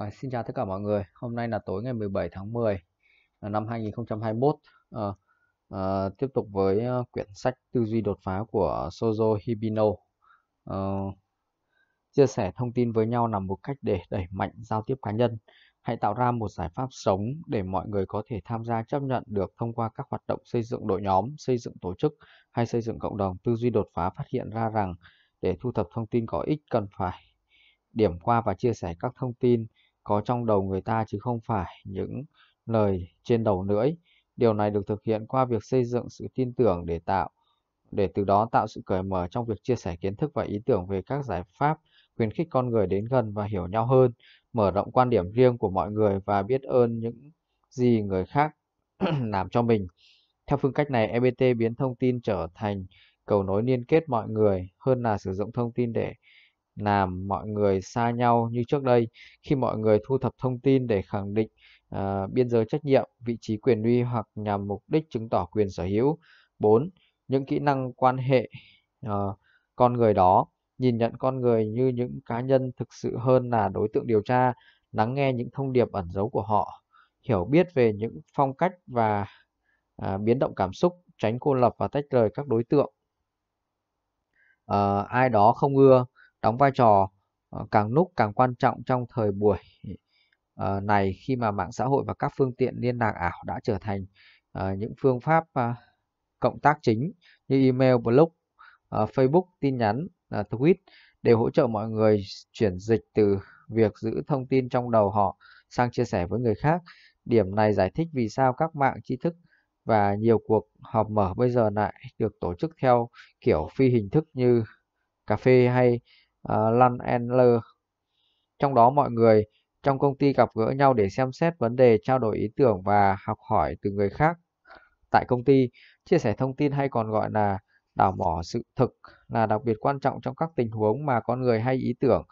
À, xin chào tất cả mọi người. Hôm nay là tối ngày 17 tháng 10 năm 2021. À, à, tiếp tục với ờ, quyển sách Tư duy đột phá của Sozo Hibino. À, chia sẻ thông tin với nhau là một cách để đẩy mạnh giao tiếp cá nhân. Hãy tạo ra một giải pháp sống để mọi người có thể tham gia chấp nhận được thông qua các hoạt động xây dựng đội nhóm, xây dựng tổ chức hay xây dựng cộng đồng. Tư duy đột phá phát hiện ra rằng để thu thập thông tin có ích cần phải điểm qua và chia sẻ các thông tin có trong đầu người ta chứ không phải những lời trên đầu lưỡi. Điều này được thực hiện qua việc xây dựng sự tin tưởng để tạo để từ đó tạo sự cởi mở trong việc chia sẻ kiến thức và ý tưởng về các giải pháp, khuyến khích con người đến gần và hiểu nhau hơn, mở rộng quan điểm riêng của mọi người và biết ơn những gì người khác làm cho mình. Theo phương cách này, EBT biến thông tin trở thành cầu nối liên kết mọi người hơn là sử dụng thông tin để làm mọi người xa nhau như trước đây khi mọi người thu thập thông tin để khẳng định uh, biên giới trách nhiệm, vị trí quyền uy hoặc nhằm mục đích chứng tỏ quyền sở hữu. 4. Những kỹ năng quan hệ uh, con người đó, nhìn nhận con người như những cá nhân thực sự hơn là đối tượng điều tra, lắng nghe những thông điệp ẩn giấu của họ, hiểu biết về những phong cách và uh, biến động cảm xúc, tránh cô lập và tách rời các đối tượng. Uh, ai đó không ưa đóng vai trò ờ, càng lúc càng quan trọng trong thời buổi ờ, này khi mà mạng xã hội và các phương tiện liên lạc ảo đã trở thành ờ, những phương pháp cộng tác chính như email, blog, Facebook, tin nhắn, tweet đều hỗ trợ mọi người chuyển dịch từ việc giữ thông tin trong đầu họ sang chia sẻ với người khác. Điểm này giải thích vì sao các mạng tri thức và nhiều cuộc họp mở bây giờ lại được tổ chức theo kiểu phi hình thức như cà phê hay uh, Lan Trong đó mọi người trong công ty gặp gỡ nhau để xem xét vấn đề, trao đổi ý tưởng và học hỏi từ người khác. Tại công ty, chia sẻ thông tin hay còn gọi là đảo mỏ sự thực là đặc biệt quan trọng trong các tình huống mà con người hay ý tưởng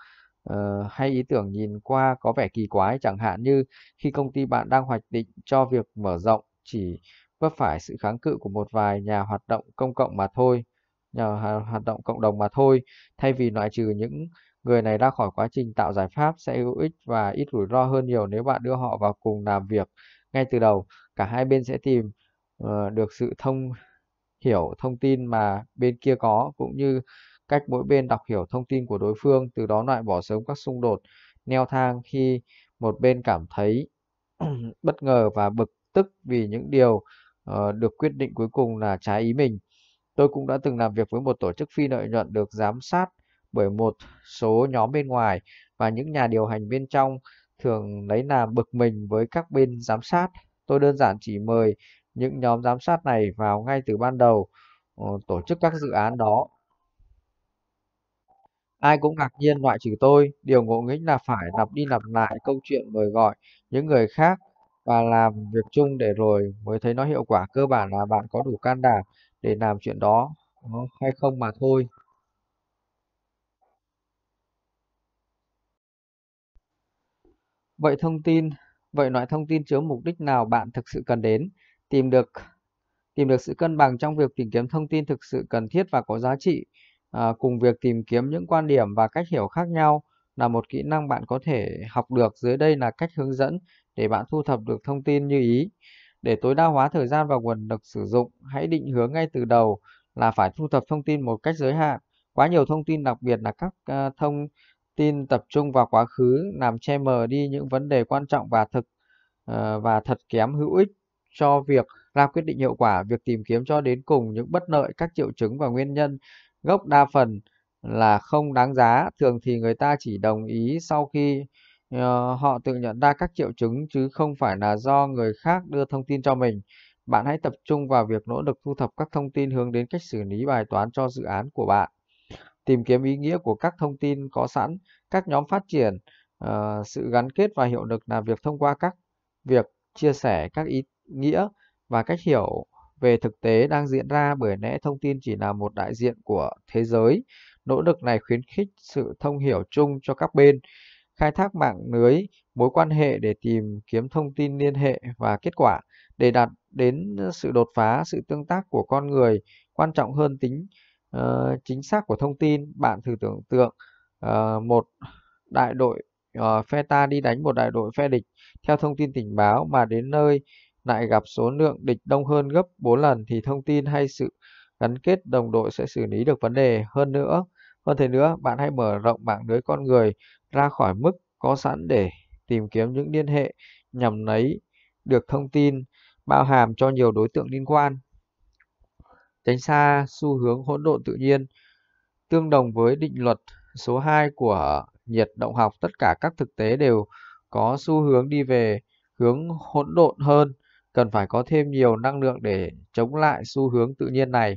uh, hay ý tưởng nhìn qua có vẻ kỳ quái chẳng hạn như khi công ty bạn đang hoạch định cho việc mở rộng chỉ vấp phải sự kháng cự của một vài nhà hoạt động công cộng mà thôi nhờ hoạt động cộng đồng mà thôi thay vì loại trừ những người này ra khỏi quá trình tạo giải pháp sẽ hữu ích và ít rủi ro hơn nhiều nếu bạn đưa họ vào cùng làm việc ngay từ đầu cả hai bên sẽ tìm ờ, được sự thông hiểu thông tin mà bên kia có cũng như cách mỗi bên đọc hiểu thông tin của đối phương từ đó loại bỏ sớm các xung đột neo thang khi một bên cảm thấy bất ngờ và bực tức vì những điều uh, được quyết định cuối cùng là trái ý mình Tôi cũng đã từng làm việc với một tổ chức phi lợi nhuận được giám sát bởi một số nhóm bên ngoài và những nhà điều hành bên trong thường lấy làm bực mình với các bên giám sát. Tôi đơn giản chỉ mời những nhóm giám sát này vào ngay từ ban đầu ờ, tổ chức các dự án đó. Ai cũng ngạc nhiên loại trừ tôi, điều ngộ nghĩnh là phải lặp đi lặp lại câu chuyện mời gọi những người khác và làm việc chung để rồi mới thấy nó hiệu quả cơ bản là bạn có đủ can đảm để làm chuyện đó hay không mà thôi. Vậy thông tin, vậy loại thông tin chứa mục đích nào bạn thực sự cần đến? Tìm được tìm được sự cân bằng trong việc tìm kiếm thông tin thực sự cần thiết và có giá trị à, cùng việc tìm kiếm những quan điểm và cách hiểu khác nhau là một kỹ năng bạn có thể học được. Dưới đây là cách hướng dẫn để bạn thu thập được thông tin như ý. Để tối đa hóa thời gian và nguồn lực sử dụng, hãy định hướng ngay từ đầu là phải thu thập thông tin một cách giới hạn. Quá nhiều thông tin đặc biệt là các uh, thông tin tập trung vào quá khứ làm che mờ đi những vấn đề quan trọng và thực uh, và thật kém hữu ích cho việc ra quyết định hiệu quả. Việc tìm kiếm cho đến cùng những bất lợi, các triệu chứng và nguyên nhân gốc đa phần là không đáng giá. Thường thì người ta chỉ đồng ý sau khi Ờ, họ tự nhận ra các triệu chứng chứ không phải là do người khác đưa thông tin cho mình. Bạn hãy tập trung vào việc nỗ lực thu thập các thông tin hướng đến cách xử lý bài toán cho dự án của bạn. Tìm kiếm ý nghĩa của các thông tin có sẵn, các nhóm phát triển, ờ, sự gắn kết và hiệu lực là việc thông qua các việc chia sẻ các ý nghĩa và cách hiểu về thực tế đang diễn ra bởi lẽ thông tin chỉ là một đại diện của thế giới. Nỗ lực này khuyến khích sự thông hiểu chung cho các bên khai thác mạng lưới mối quan hệ để tìm kiếm thông tin liên hệ và kết quả để đạt đến sự đột phá sự tương tác của con người quan trọng hơn tính uh, chính xác của thông tin bạn thử tưởng tượng uh, một đại đội uh, phe ta đi đánh một đại đội phe địch theo thông tin tình báo mà đến nơi lại gặp số lượng địch đông hơn gấp 4 lần thì thông tin hay sự gắn kết đồng đội sẽ xử lý được vấn đề hơn nữa hơn vâng, thế nữa, bạn hãy mở rộng mạng lưới con người ra khỏi mức có sẵn để tìm kiếm những liên hệ nhằm lấy được thông tin bao hàm cho nhiều đối tượng liên quan. Tránh xa xu hướng hỗn độn tự nhiên, tương đồng với định luật số 2 của nhiệt động học, tất cả các thực tế đều có xu hướng đi về hướng hỗn độn hơn, cần phải có thêm nhiều năng lượng để chống lại xu hướng tự nhiên này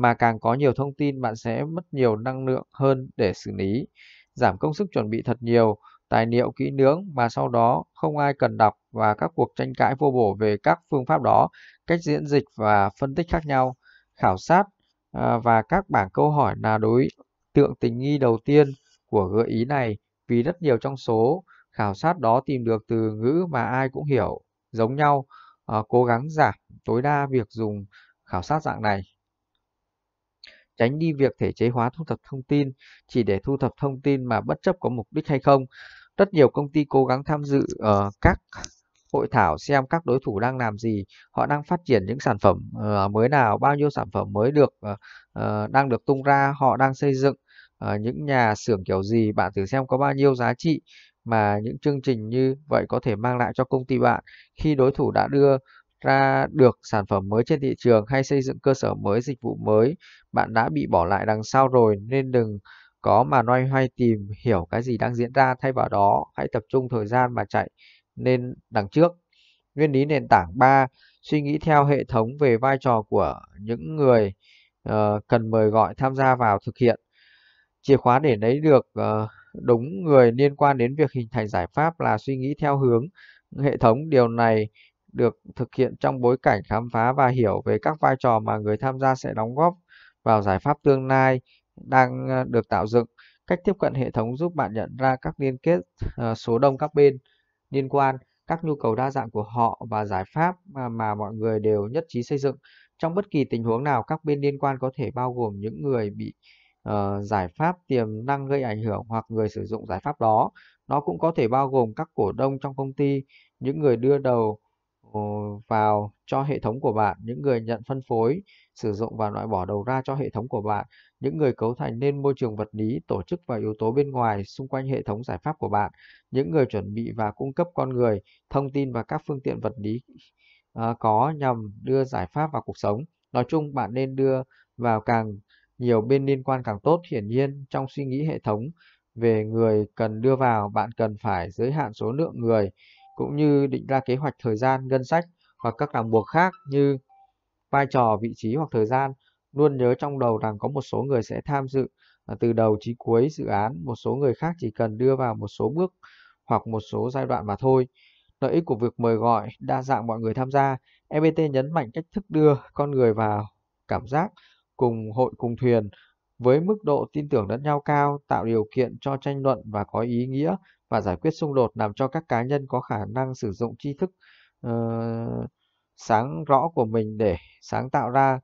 mà càng có nhiều thông tin bạn sẽ mất nhiều năng lượng hơn để xử lý, giảm công sức chuẩn bị thật nhiều, tài liệu kỹ lưỡng mà sau đó không ai cần đọc và các cuộc tranh cãi vô bổ về các phương pháp đó, cách diễn dịch và phân tích khác nhau, khảo sát à, và các bảng câu hỏi là đối tượng tình nghi đầu tiên của gợi ý này vì rất nhiều trong số khảo sát đó tìm được từ ngữ mà ai cũng hiểu giống nhau, ờ, cố gắng giảm tối đa việc dùng khảo sát dạng này tránh đi việc thể chế hóa thu thập thông tin chỉ để thu thập thông tin mà bất chấp có mục đích hay không. Rất nhiều công ty cố gắng tham dự ở ờ, uh, các hội thảo xem các đối thủ đang làm gì, họ đang phát triển những sản phẩm uh, mới nào, bao nhiêu sản phẩm mới được uh, uh, đang được tung ra, họ đang xây dựng uh, những nhà xưởng kiểu gì, bạn thử xem có bao nhiêu giá trị mà những chương trình như vậy có thể mang lại cho công ty bạn khi đối thủ đã đưa ra được sản phẩm mới trên thị trường hay xây dựng cơ sở mới, dịch vụ mới, bạn đã bị bỏ lại đằng sau rồi nên đừng có mà loay hoay tìm hiểu cái gì đang diễn ra, thay vào đó hãy tập trung thời gian mà chạy nên đằng trước. Nguyên lý nền tảng 3, suy nghĩ theo hệ thống về vai trò của những người uh, cần mời gọi tham gia vào thực hiện. Chìa khóa để lấy được uh, đúng người liên quan đến việc hình thành giải pháp là suy nghĩ theo hướng hệ thống. Điều này được thực hiện trong bối cảnh khám phá và hiểu về các vai trò mà người tham gia sẽ đóng góp vào giải pháp tương lai đang ờ, được tạo dựng. Cách tiếp cận hệ thống giúp bạn nhận ra các liên kết ờ, số đông các bên liên quan, các nhu cầu đa dạng của họ và giải pháp mà, mà mọi người đều nhất trí xây dựng. Trong bất kỳ tình huống nào, các bên liên quan có thể bao gồm những người bị uh, giải pháp tiềm năng gây ảnh hưởng hoặc người sử dụng giải pháp đó. Nó cũng có thể bao gồm các cổ đông trong công ty, những người đưa đầu vào cho hệ thống của bạn, những người nhận phân phối, sử dụng và loại bỏ đầu ra cho hệ thống của bạn, những người cấu thành nên môi trường vật lý, tổ chức và yếu tố bên ngoài xung quanh hệ thống giải pháp của bạn, những người chuẩn bị và cung cấp con người, thông tin và các phương tiện vật lý ờ, có nhằm đưa giải pháp vào cuộc sống. Nói chung, bạn nên đưa vào càng nhiều bên liên quan càng tốt. Hiển nhiên, trong suy nghĩ hệ thống về người cần đưa vào, bạn cần phải giới hạn số lượng người cũng như định ra kế hoạch thời gian, ngân sách và các ràng buộc khác như vai trò, vị trí hoặc thời gian. Luôn nhớ trong đầu rằng có một số người sẽ tham dự à, từ đầu chí cuối dự án, một số người khác chỉ cần đưa vào một số bước hoặc một số giai đoạn mà thôi. Lợi ích của việc mời gọi đa dạng mọi người tham gia, EBT nhấn mạnh cách thức đưa con người vào cảm giác cùng hội cùng thuyền với mức độ tin tưởng lẫn nhau cao, tạo điều kiện cho tranh luận và có ý nghĩa và giải quyết xung đột làm cho các cá nhân có khả năng sử dụng tri thức uh, sáng rõ của mình để sáng tạo ra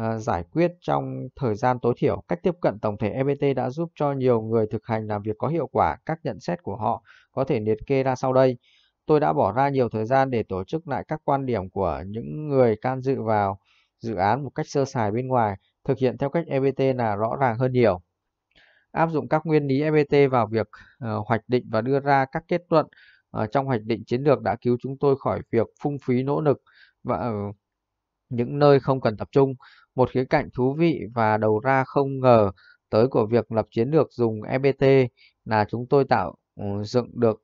uh, giải quyết trong thời gian tối thiểu. Cách tiếp cận tổng thể EBT đã giúp cho nhiều người thực hành làm việc có hiệu quả. Các nhận xét của họ có thể liệt kê ra sau đây. Tôi đã bỏ ra nhiều thời gian để tổ chức lại các quan điểm của những người can dự vào dự án một cách sơ sài bên ngoài. Thực hiện theo cách EBT là rõ ràng hơn nhiều áp dụng các nguyên lý FPT e vào việc uh, hoạch định và đưa ra các kết luận uh, trong hoạch định chiến lược đã cứu chúng tôi khỏi việc phung phí nỗ lực và ở ờ, những nơi không cần tập trung. Một khía cạnh thú vị và đầu ra không ngờ tới của việc lập chiến lược dùng FPT e là chúng tôi tạo uh, dựng được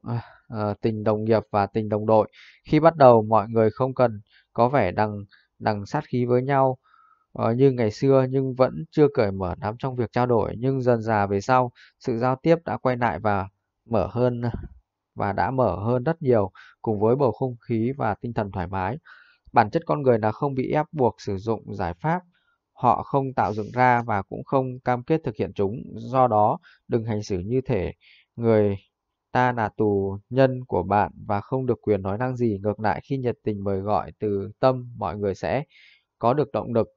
uh, tình đồng nghiệp và tình đồng đội. Khi bắt đầu mọi người không cần có vẻ đằng đằng sát khí với nhau uh, như ngày xưa nhưng vẫn chưa cởi mở lắm trong việc trao đổi nhưng dần dà về sau sự giao tiếp đã quay lại và mở hơn và đã mở hơn rất nhiều cùng với bầu không khí và tinh thần thoải mái bản chất con người là không bị ép buộc sử dụng giải pháp họ không tạo dựng ra và cũng không cam kết thực hiện chúng do đó đừng hành xử như thể người ta là tù nhân của bạn và không được quyền nói năng gì ngược lại khi nhiệt tình mời gọi từ tâm mọi người sẽ có được động lực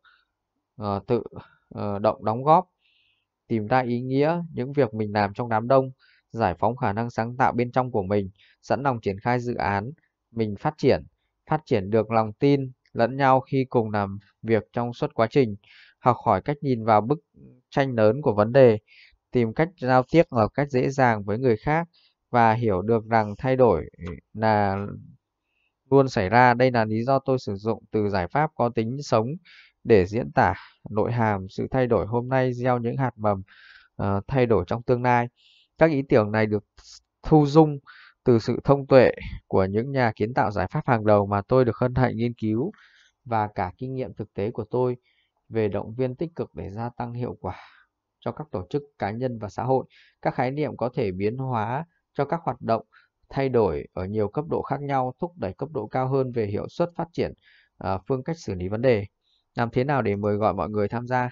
Ờ, tự ờ, động đóng góp tìm ra ý nghĩa những việc mình làm trong đám đông giải phóng khả năng sáng tạo bên trong của mình sẵn lòng triển khai dự án mình phát triển phát triển được lòng tin lẫn nhau khi cùng làm việc trong suốt quá trình học hỏi cách nhìn vào bức tranh lớn của vấn đề tìm cách giao tiếp một cách dễ dàng với người khác và hiểu được rằng thay đổi là luôn xảy ra đây là lý do tôi sử dụng từ giải pháp có tính sống để diễn tả nội hàm sự thay đổi hôm nay gieo những hạt mầm uh, thay đổi trong tương lai. Các ý tưởng này được thu dung từ sự thông tuệ của những nhà kiến tạo giải pháp hàng đầu mà tôi được hân hạnh nghiên cứu và cả kinh nghiệm thực tế của tôi về động viên tích cực để gia tăng hiệu quả cho các tổ chức cá nhân và xã hội. Các khái niệm có thể biến hóa cho các hoạt động thay đổi ở nhiều cấp độ khác nhau, thúc đẩy cấp độ cao hơn về hiệu suất phát triển, ờ, phương cách xử lý vấn đề làm thế nào để mời gọi mọi người tham gia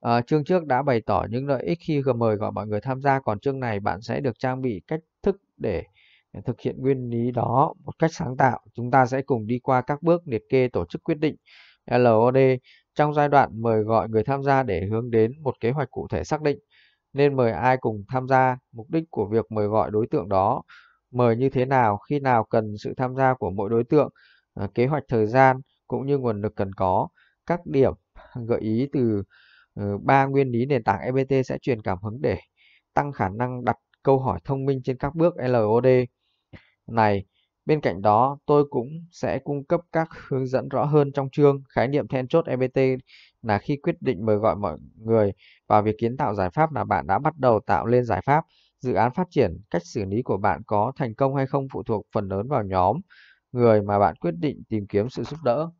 à, chương trước đã bày tỏ những lợi ích khi mời gọi mọi người tham gia còn chương này bạn sẽ được trang bị cách thức để thực hiện nguyên lý đó một cách sáng tạo chúng ta sẽ cùng đi qua các bước liệt kê tổ chức quyết định LOD trong giai đoạn mời gọi người tham gia để hướng đến một kế hoạch cụ thể xác định nên mời ai cùng tham gia mục đích của việc mời gọi đối tượng đó mời như thế nào khi nào cần sự tham gia của mỗi đối tượng ờ, kế hoạch thời gian cũng như nguồn lực cần có. Các điểm gợi ý từ ờ, ba nguyên lý nền tảng EBT sẽ truyền cảm hứng để tăng khả năng đặt câu hỏi thông minh trên các bước LOD này. Bên cạnh đó, tôi cũng sẽ cung cấp các hướng dẫn rõ hơn trong chương khái niệm then chốt EBT là khi quyết định mời gọi mọi người vào việc kiến tạo giải pháp là bạn đã bắt đầu tạo lên giải pháp. Dự án phát triển, cách xử lý của bạn có thành công hay không phụ thuộc phần lớn vào nhóm người mà bạn quyết định tìm kiếm sự giúp đỡ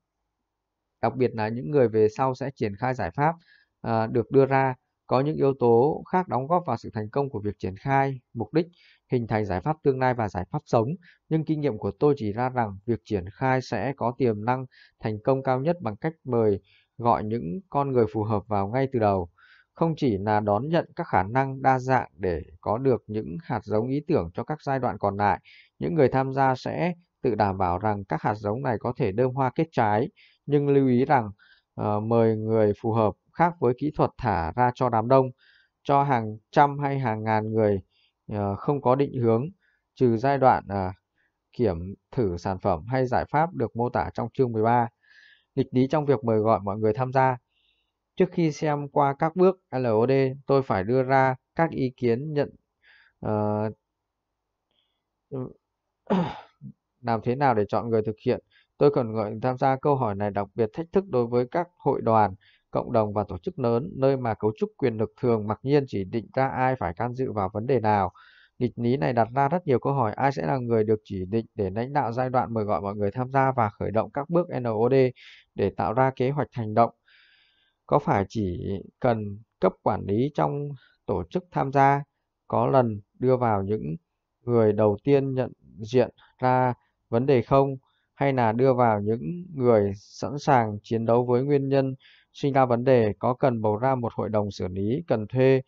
đặc biệt là những người về sau sẽ triển khai giải pháp à, được đưa ra có những yếu tố khác đóng góp vào sự thành công của việc triển khai mục đích hình thành giải pháp tương lai và giải pháp sống nhưng kinh nghiệm của tôi chỉ ra rằng việc triển khai sẽ có tiềm năng thành công cao nhất bằng cách mời gọi những con người phù hợp vào ngay từ đầu không chỉ là đón nhận các khả năng đa dạng để có được những hạt giống ý tưởng cho các giai đoạn còn lại những người tham gia sẽ tự đảm bảo rằng các hạt giống này có thể đơm hoa kết trái nhưng lưu ý rằng uh, mời người phù hợp khác với kỹ thuật thả ra cho đám đông, cho hàng trăm hay hàng ngàn người uh, không có định hướng, trừ giai đoạn uh, kiểm thử sản phẩm hay giải pháp được mô tả trong chương 13. lịch lý trong việc mời gọi mọi người tham gia. Trước khi xem qua các bước LOD, tôi phải đưa ra các ý kiến nhận uh, làm thế nào để chọn người thực hiện Tôi còn gọi tham gia câu hỏi này đặc biệt thách thức đối với các hội đoàn, cộng đồng và tổ chức lớn, nơi mà cấu trúc quyền lực thường mặc nhiên chỉ định ra ai phải can dự vào vấn đề nào. Nghịch lý này đặt ra rất nhiều câu hỏi ai sẽ là người được chỉ định để lãnh đạo giai đoạn mời gọi mọi người tham gia và khởi động các bước NOD để tạo ra kế hoạch hành động. Có phải chỉ cần cấp quản lý trong tổ chức tham gia có lần đưa vào những người đầu tiên nhận diện ra vấn đề không? hay là đưa vào những người sẵn sàng chiến đấu với nguyên nhân sinh ra vấn đề có cần bầu ra một hội đồng xử lý cần thuê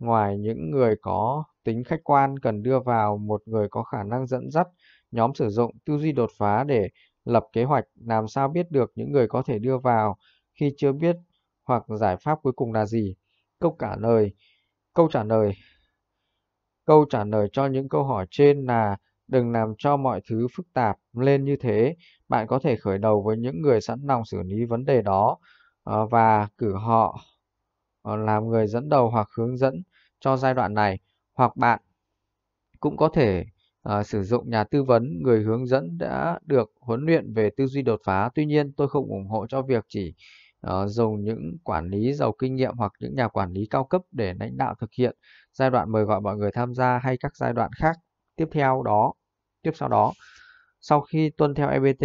ngoài những người có tính khách quan cần đưa vào một người có khả năng dẫn dắt nhóm sử dụng tư duy đột phá để lập kế hoạch làm sao biết được những người có thể đưa vào khi chưa biết hoặc giải pháp cuối cùng là gì câu trả lời câu trả lời câu trả lời cho những câu hỏi trên là Đừng làm cho mọi thứ phức tạp lên như thế. Bạn có thể khởi đầu với những người sẵn lòng xử lý vấn đề đó ờ, và cử họ ờ, làm người dẫn đầu hoặc hướng dẫn cho giai đoạn này. Hoặc bạn cũng có thể uh, sử dụng nhà tư vấn, người hướng dẫn đã được huấn luyện về tư duy đột phá. Tuy nhiên, tôi không ủng hộ cho việc chỉ uh, dùng những quản lý giàu kinh nghiệm hoặc những nhà quản lý cao cấp để lãnh đạo thực hiện giai đoạn mời gọi mọi người tham gia hay các giai đoạn khác tiếp theo đó tiếp sau đó. Sau khi tuân theo EBT,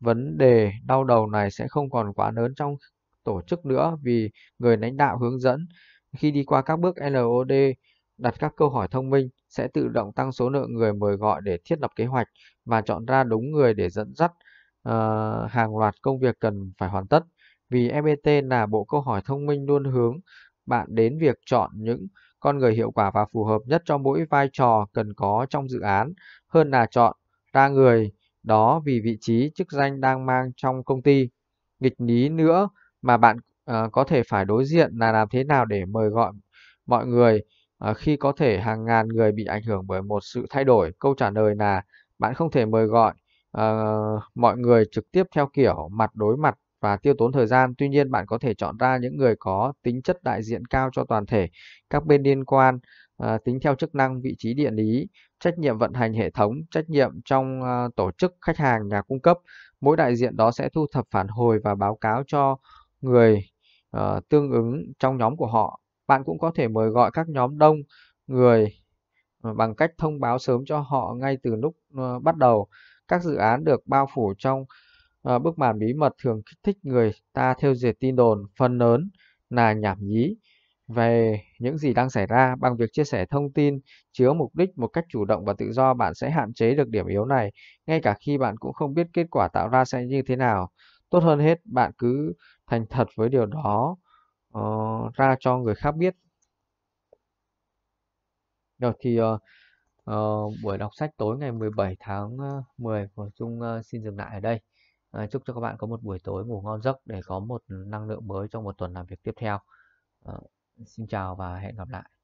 vấn đề đau đầu này sẽ không còn quá lớn trong tổ chức nữa vì người lãnh đạo hướng dẫn khi đi qua các bước LOD đặt các câu hỏi thông minh sẽ tự động tăng số lượng người mời gọi để thiết lập kế hoạch và chọn ra đúng người để dẫn dắt uh, hàng loạt công việc cần phải hoàn tất. Vì EBT là bộ câu hỏi thông minh luôn hướng bạn đến việc chọn những con người hiệu quả và phù hợp nhất cho mỗi vai trò cần có trong dự án hơn là chọn ra người đó vì vị trí chức danh đang mang trong công ty. Nghịch lý nữa mà bạn uh, có thể phải đối diện là làm thế nào để mời gọi mọi người uh, khi có thể hàng ngàn người bị ảnh hưởng bởi một sự thay đổi. Câu trả lời là bạn không thể mời gọi uh, mọi người trực tiếp theo kiểu mặt đối mặt và tiêu tốn thời gian. Tuy nhiên, bạn có thể chọn ra những người có tính chất đại diện cao cho toàn thể, các bên liên quan, ờ, tính theo chức năng, vị trí địa lý, trách nhiệm vận hành hệ thống, trách nhiệm trong ờ, tổ chức, khách hàng, nhà cung cấp. Mỗi đại diện đó sẽ thu thập phản hồi và báo cáo cho người ờ, tương ứng trong nhóm của họ. Bạn cũng có thể mời gọi các nhóm đông người bằng cách thông báo sớm cho họ ngay từ lúc bắt đầu các dự án được bao phủ trong à, bức màn bí mật thường kích thích người ta theo dệt tin đồn phần lớn là nhảm nhí về những gì đang xảy ra bằng việc chia sẻ thông tin chứa mục đích một cách chủ động và tự do bạn sẽ hạn chế được điểm yếu này ngay cả khi bạn cũng không biết kết quả tạo ra sẽ như thế nào tốt hơn hết bạn cứ thành thật với điều đó uh, ra cho người khác biết rồi thì uh, uh, buổi đọc sách tối ngày 17 tháng 10 của trung uh, xin dừng lại ở đây À, chúc cho các bạn có một buổi tối ngủ ngon giấc để có một năng lượng mới trong một tuần làm việc tiếp theo. À, xin chào và hẹn gặp lại.